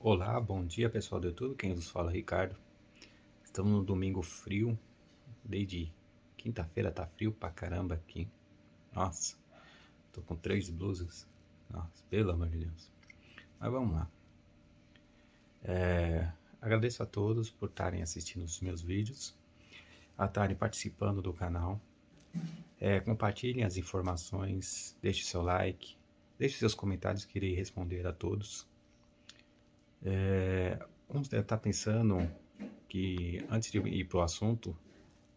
Olá, bom dia pessoal do YouTube, quem nos fala é Ricardo. Estamos no domingo frio, desde quinta-feira tá frio pra caramba aqui. Nossa, tô com três blusas. Nossa, pelo amor de Deus. Mas vamos lá. É, agradeço a todos por estarem assistindo os meus vídeos, a estarem participando do canal. É, compartilhem as informações, deixe seu like, deixe seus comentários que irei responder a todos. É, vamos estar pensando que, antes de ir para o assunto,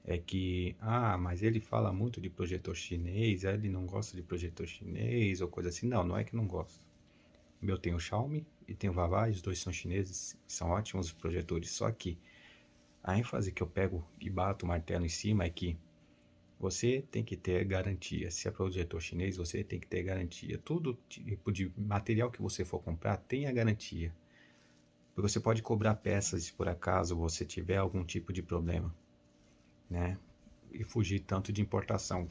é que, ah, mas ele fala muito de projetor chinês, ele não gosta de projetor chinês ou coisa assim. Não, não é que não gosto. O meu tem o Xiaomi e tem o Vavá, os dois são chineses, são ótimos projetores. Só que a ênfase que eu pego e bato o martelo em cima é que você tem que ter garantia. Se é projetor chinês, você tem que ter garantia. Todo tipo de material que você for comprar, tem a garantia você pode cobrar peças se por acaso você tiver algum tipo de problema, né? E fugir tanto de importação.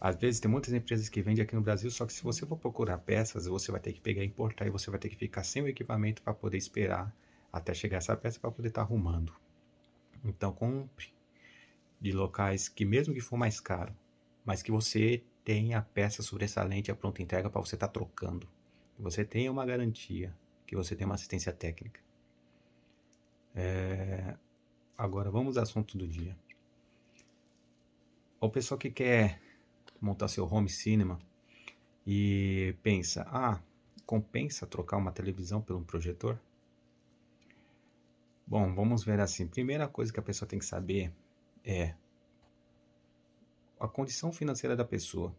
Às vezes tem muitas empresas que vendem aqui no Brasil, só que se você for procurar peças, você vai ter que pegar e importar e você vai ter que ficar sem o equipamento para poder esperar até chegar essa peça para poder estar tá arrumando. Então compre de locais que mesmo que for mais caro, mas que você tenha a peça sobressalente a pronta entrega para você estar tá trocando. Você tenha uma garantia que você tem uma assistência técnica. É... Agora vamos ao assunto do dia. O pessoal que quer montar seu home cinema e pensa, ah, compensa trocar uma televisão por um projetor? Bom, vamos ver assim. Primeira coisa que a pessoa tem que saber é a condição financeira da pessoa.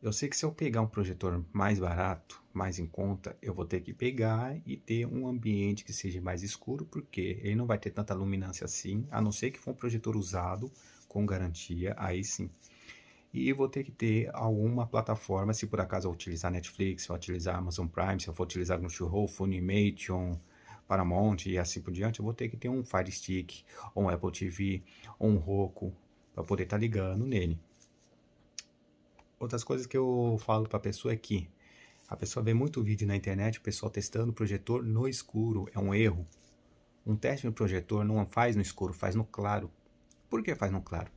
Eu sei que se eu pegar um projetor mais barato, mais em conta, eu vou ter que pegar e ter um ambiente que seja mais escuro, porque ele não vai ter tanta luminância assim, a não ser que for um projetor usado com garantia, aí sim. E vou ter que ter alguma plataforma, se por acaso eu utilizar Netflix, se eu utilizar Amazon Prime, se eu for utilizar Crunchyroll, Funimation, Paramount e assim por diante, eu vou ter que ter um Fire Stick, ou um Apple TV, ou um Roku, para poder estar tá ligando nele outras coisas que eu falo para a pessoa é que a pessoa vê muito vídeo na internet, o pessoal testando o projetor no escuro, é um erro. Um teste no projetor não faz no escuro, faz no claro. Por que faz no claro?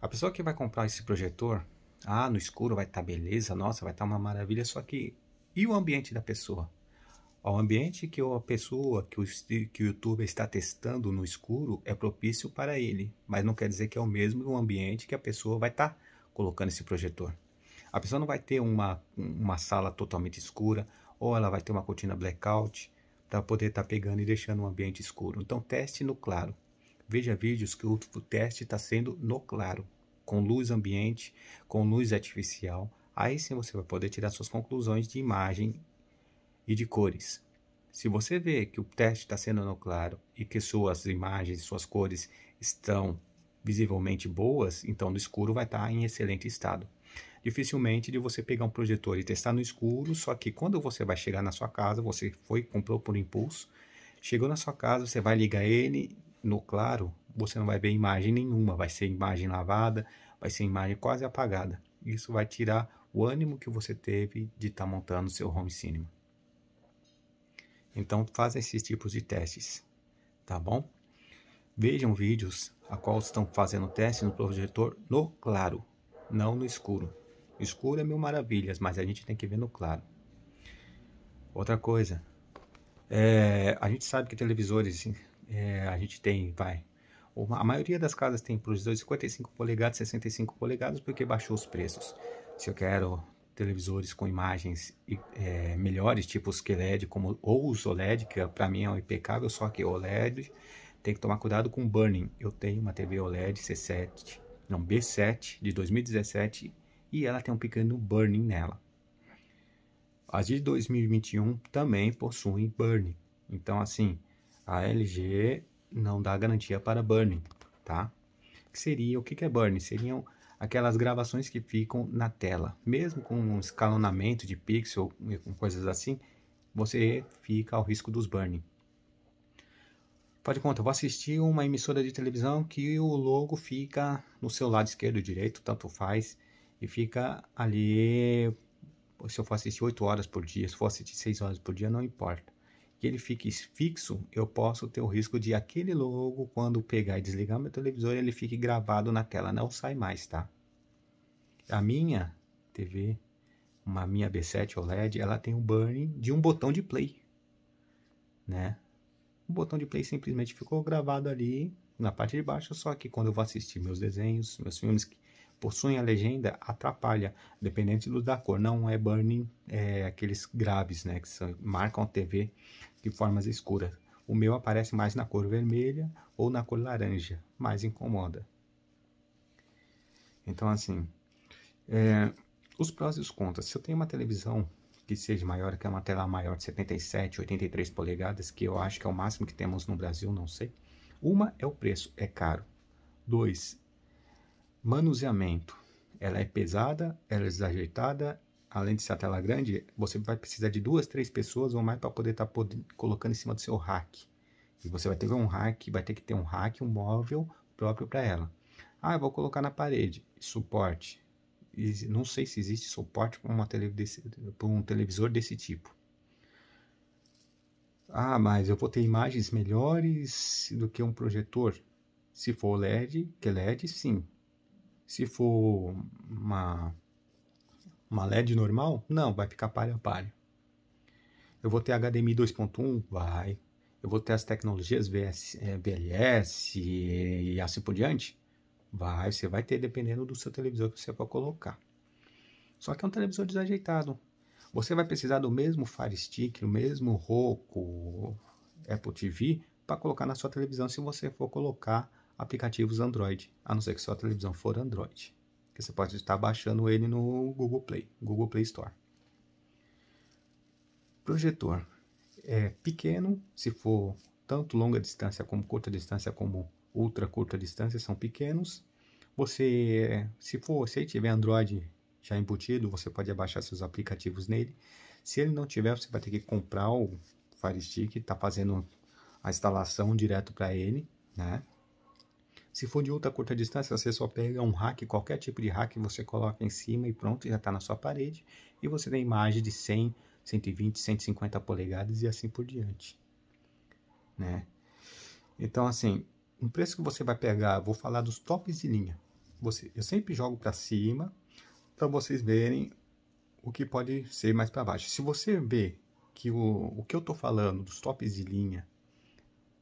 A pessoa que vai comprar esse projetor, ah, no escuro vai estar tá beleza, nossa, vai estar tá uma maravilha, só que e o ambiente da pessoa? O ambiente que a pessoa, que o, que o está testando no escuro é propício para ele, mas não quer dizer que é o mesmo ambiente que a pessoa vai estar tá colocando esse projetor. A pessoa não vai ter uma, uma sala totalmente escura, ou ela vai ter uma cortina blackout para poder estar tá pegando e deixando um ambiente escuro. Então teste no claro. Veja vídeos que o teste está sendo no claro, com luz ambiente, com luz artificial. Aí sim você vai poder tirar suas conclusões de imagem e de cores. Se você vê que o teste está sendo no claro e que suas imagens, suas cores estão visivelmente boas, então no escuro vai estar em excelente estado. Dificilmente de você pegar um projetor e testar no escuro, só que quando você vai chegar na sua casa, você foi, comprou por impulso, chegou na sua casa, você vai ligar ele no claro, você não vai ver imagem nenhuma, vai ser imagem lavada, vai ser imagem quase apagada. Isso vai tirar o ânimo que você teve de estar tá montando seu home cinema. Então faça esses tipos de testes, tá bom? Vejam vídeos a qual estão fazendo teste no projetor no claro, não no escuro. escuro é mil maravilhas, mas a gente tem que ver no claro. Outra coisa, é, a gente sabe que televisores assim, é, a gente tem, vai. Uma, a maioria das casas tem projetor de 55 polegadas, 65 polegadas, porque baixou os preços. Se eu quero televisores com imagens é, melhores, tipo os QLED, como, ou os OLED, que para mim é um impecável, só que OLED, tem que tomar cuidado com o burning. Eu tenho uma TV OLED C7, não, B7 de 2017 e ela tem um pequeno burning nela. As de 2021 também possuem burning. Então, assim, a LG não dá garantia para burning, tá? Que seria, o que, que é burning? Seriam aquelas gravações que ficam na tela. Mesmo com um escalonamento de pixel, com coisas assim, você fica ao risco dos burning. Pode contar, conta, eu vou assistir uma emissora de televisão que o logo fica no seu lado esquerdo e direito, tanto faz, e fica ali. Se eu for assistir 8 horas por dia, se for assistir 6 horas por dia, não importa. Que ele fique fixo, eu posso ter o risco de aquele logo, quando pegar e desligar meu televisor, ele fique gravado na tela, não sai mais, tá? A minha TV, uma minha B7 OLED, ela tem um burn de um botão de play, né? o botão de play simplesmente ficou gravado ali na parte de baixo, só que quando eu vou assistir meus desenhos, meus filmes que possuem a legenda, atrapalha, dependente da cor, não é burning, é aqueles graves, né, que são, marcam a TV de formas escuras. O meu aparece mais na cor vermelha ou na cor laranja, mais incomoda. Então, assim, é, os prós e os contras. Se eu tenho uma televisão que seja maior, que é uma tela maior de 77, 83 polegadas, que eu acho que é o máximo que temos no Brasil, não sei. Uma é o preço, é caro. Dois, manuseamento. Ela é pesada, ela é desajeitada, além de ser a tela grande, você vai precisar de duas, três pessoas ou mais para poder estar tá colocando em cima do seu rack. E você vai ter que um rack, vai ter que ter um rack, um móvel próprio para ela. Ah, eu vou colocar na parede, suporte não sei se existe suporte para, uma para um televisor desse tipo. Ah, mas eu vou ter imagens melhores do que um projetor? Se for LED, que é LED, sim. Se for uma, uma LED normal, não, vai ficar palha a palha. Eu vou ter HDMI 2.1? Vai. Eu vou ter as tecnologias VS, é, VLS e assim por diante? Vai, você vai ter dependendo do seu televisor que você for colocar. Só que é um televisor desajeitado. Você vai precisar do mesmo Fire Stick, do mesmo Roku, Apple TV para colocar na sua televisão se você for colocar aplicativos Android, a não ser que sua televisão for Android, que você pode estar baixando ele no Google Play, Google Play Store. Projetor é pequeno, se for tanto longa distância como curta distância como ultra curta distância são pequenos. Você, se for, se tiver Android já embutido, você pode abaixar seus aplicativos nele. Se ele não tiver, você vai ter que comprar o Fire Stick, está fazendo a instalação direto para ele, né? Se for de ultra curta distância, você só pega um rack, qualquer tipo de rack, você coloca em cima e pronto, já está na sua parede. E você tem imagem de 100, 120, 150 polegadas e assim por diante, né? Então, assim, um preço que você vai pegar, vou falar dos tops de linha. Você, eu sempre jogo para cima para vocês verem o que pode ser mais para baixo. Se você vê que o, o que eu estou falando dos tops de linha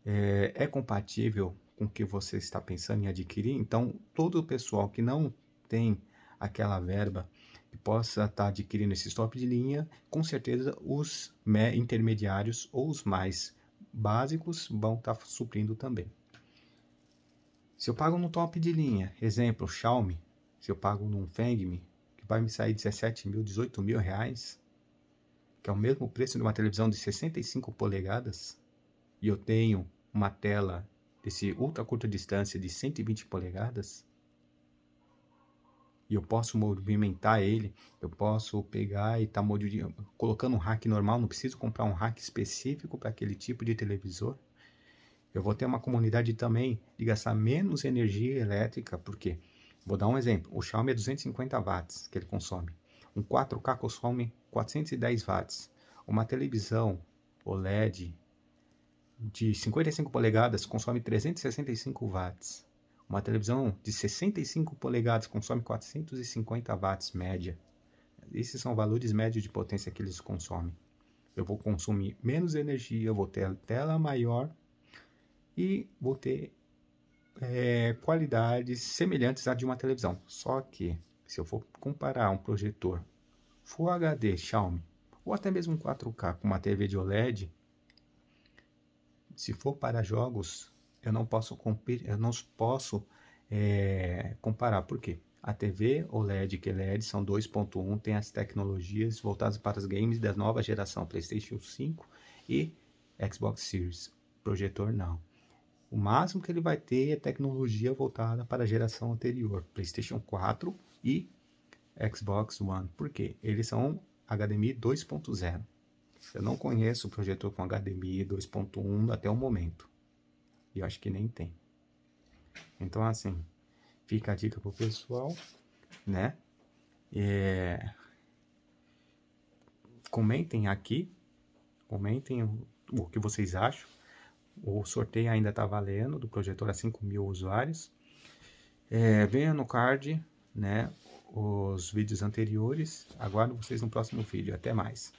é, é compatível com o que você está pensando em adquirir, então todo o pessoal que não tem aquela verba que possa estar tá adquirindo esses tops de linha, com certeza os intermediários ou os mais básicos vão estar tá suprindo também. Se eu pago no top de linha, exemplo, Xiaomi, se eu pago num Fengmi, que vai me sair 17 mil, 18 mil reais, que é o mesmo preço de uma televisão de 65 polegadas, e eu tenho uma tela desse ultra curta distância de 120 polegadas, e eu posso movimentar ele, eu posso pegar e estar tá colocando um rack normal, não preciso comprar um rack específico para aquele tipo de televisor. Eu vou ter uma comunidade também de gastar menos energia elétrica, porque vou dar um exemplo, o Xiaomi é 250 watts que ele consome. Um 4K consome 410 watts. Uma televisão OLED de 55 polegadas consome 365 watts. Uma televisão de 65 polegadas consome 450 watts média. Esses são valores médios de potência que eles consomem. Eu vou consumir menos energia, eu vou ter tela maior e vou ter é, qualidades semelhantes à de uma televisão. Só que, se eu for comparar um projetor Full HD Xiaomi ou até mesmo um 4K com uma TV de OLED, se for para jogos, eu não posso, eu não posso é, comparar. Por quê? A TV OLED e LED é são 2.1, tem as tecnologias voltadas para os games da nova geração PlayStation 5 e Xbox Series. Projetor não. O máximo que ele vai ter é tecnologia voltada para a geração anterior, PlayStation 4 e Xbox One. Por quê? Eles são HDMI 2.0. Eu não conheço o projetor com HDMI 2.1 até o momento. E eu acho que nem tem. Então, assim, fica a dica pro pessoal, né? É... Comentem aqui, comentem o que vocês acham o sorteio ainda está valendo, do projetor a 5 mil usuários. É, venha no card, né? Os vídeos anteriores. Aguardo vocês no próximo vídeo. Até mais.